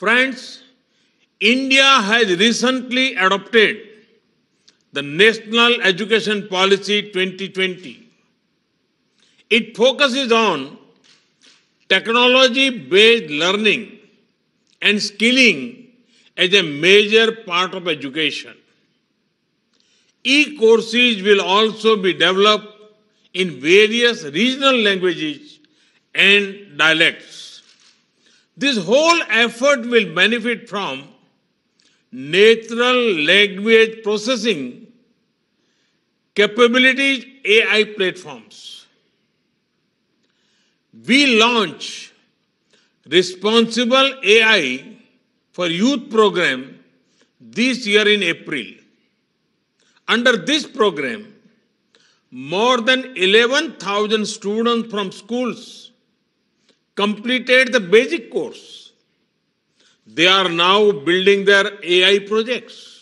Friends, India has recently adopted the National Education Policy 2020. It focuses on technology based learning and skilling as a major part of education. E courses will also be developed in various regional languages and dialects. This whole effort will benefit from natural language processing capabilities AI platforms. We launch responsible AI for youth program this year in April. Under this program, more than 11,000 students from schools completed the basic course. They are now building their AI projects.